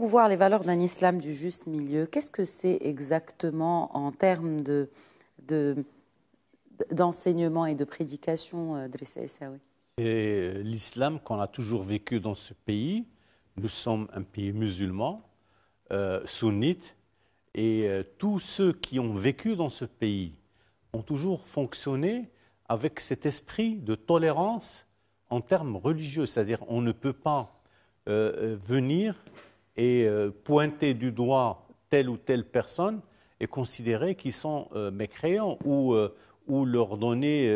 voir les valeurs d'un islam du juste milieu, qu'est-ce que c'est exactement en termes de, d'enseignement et de prédication, euh, Dressa Essaoui C'est l'islam qu'on a toujours vécu dans ce pays. Nous sommes un pays musulman, euh, sunnite, et euh, tous ceux qui ont vécu dans ce pays ont toujours fonctionné avec cet esprit de tolérance en termes religieux, c'est-à-dire on ne peut pas venir et euh, pointer du doigt telle ou telle personne et considérer qu'ils sont euh, mécréants euh, ou, leur donner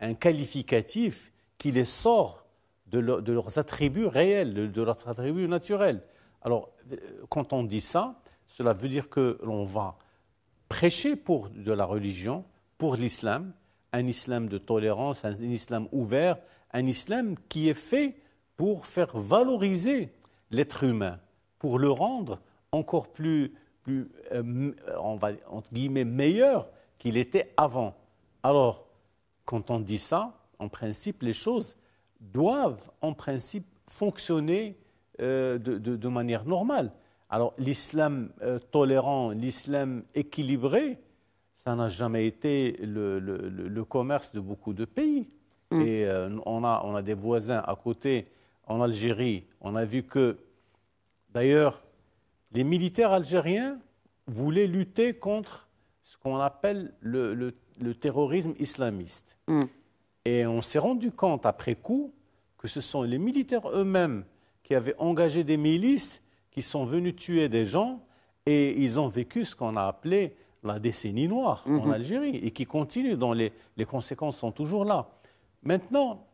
un qualificatif qui les sort de, de, leurs attributs réels, de leurs attributs naturels. Alors, quand on dit ça, cela veut dire que l'on va prêcher pour de la religion, pour l'islam, un islam de tolérance, un islam ouvert, un islam qui est fait pour faire valoriser l'être humain pour le rendre encore plus, euh, on va, entre guillemets, meilleur qu'il était avant. Alors, quand on dit ça, en principe, les choses doivent, en principe, fonctionner euh, de, manière normale. Alors, l'islam euh, tolérant, l'islam équilibré, ça n'a jamais été le, commerce de beaucoup de pays. Mm. Et on a des voisins à côté en Algérie, on a vu que, d'ailleurs, les militaires algériens voulaient lutter contre ce qu'on appelle le, terrorisme islamiste. Mm. Et on s'est rendu compte, après coup, que ce sont les militaires eux-mêmes qui avaient engagé des milices qui sont venus tuer des gens et ils ont vécu ce qu'on a appelé la décennie noire en mm-hmm. Algérie et qui continue, dont les, les conséquences sont toujours là. Maintenant,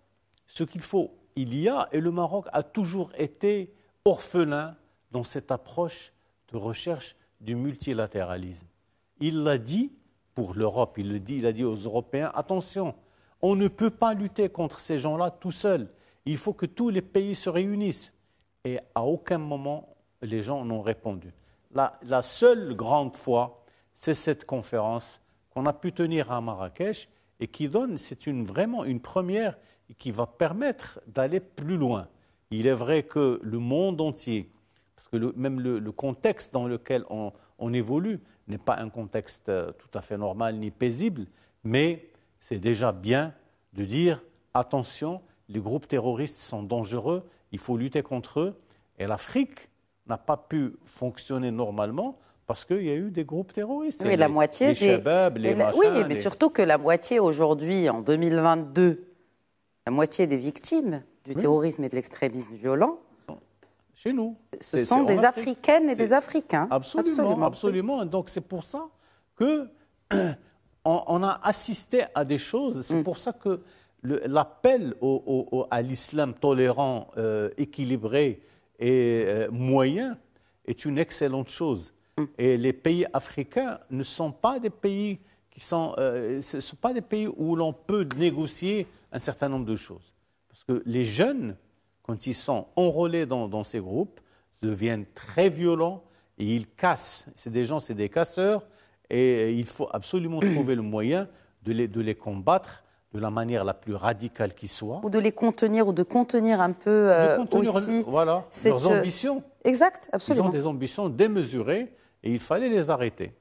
ce qu'il faut il y a, et le Maroc a toujours été orphelin dans cette approche de recherche du multilatéralisme. Il l'a dit pour l'Europe, il le dit, il a dit aux Européens, attention, on ne peut pas lutter contre ces gens-là tout seul. Il faut que tous les pays se réunissent. Et à aucun moment, les gens n'ont répondu. La, la seule grande fois, c'est cette conférence qu'on a pu tenir à Marrakech et qui donne, c'est vraiment une première qui va permettre d'aller plus loin. Il est vrai que le monde entier, parce que même le, contexte dans lequel on évolue n'est pas un contexte euh, tout à fait normal ni paisible, mais c'est déjà bien de dire attention, les groupes terroristes sont dangereux, il faut lutter contre eux, et l'Afrique n'a pas pu fonctionner normalement parce qu'il y a eu des groupes terroristes. Oui, moitié les Oui, mais surtout que la moitié aujourd'hui, en 2022, la moitié des victimes du terrorisme et de l'extrémisme violent. Chez nous. Ce sont des Africaines et des Africains. Absolument, absolument. Donc c'est pour ça qu'on a assisté à des choses. C'est mm. pour ça que l'appel à l'islam tolérant, euh, équilibré et euh, moyen est une excellente chose. Mm. Et les pays africains ne sont pas des pays qui sont, euh, ce sont pas des pays où l'on peut négocier un certain nombre de choses. Parce que les jeunes, quand ils sont enrôlés dans, ces groupes, deviennent très violents et ils cassent. C'est des gens, c'est des casseurs, et euh, il faut absolument trouver le moyen de les, de les combattre de la manière la plus radicale qui soit. Ou de les contenir, ou de contenir un peu euh, de contenir, Voilà, leurs euh, ambitions. Exact, absolument. Ils ont des ambitions démesurées et il fallait les arrêter.